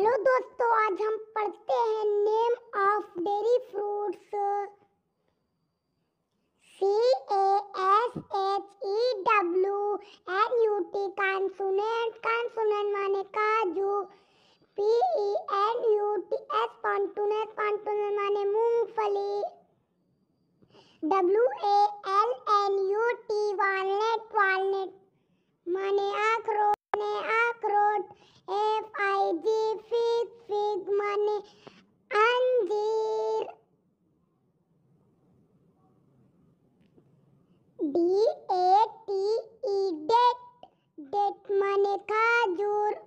hello दोस्तों आज हम पढ़ते हैं name of dry fruits C A S H E W N U T consonant consonant माने काजू P E N U T S consonant consonant माने मूंगफली W A L N U T walnut walnut माने अखरोट D A T date date माने खाजूर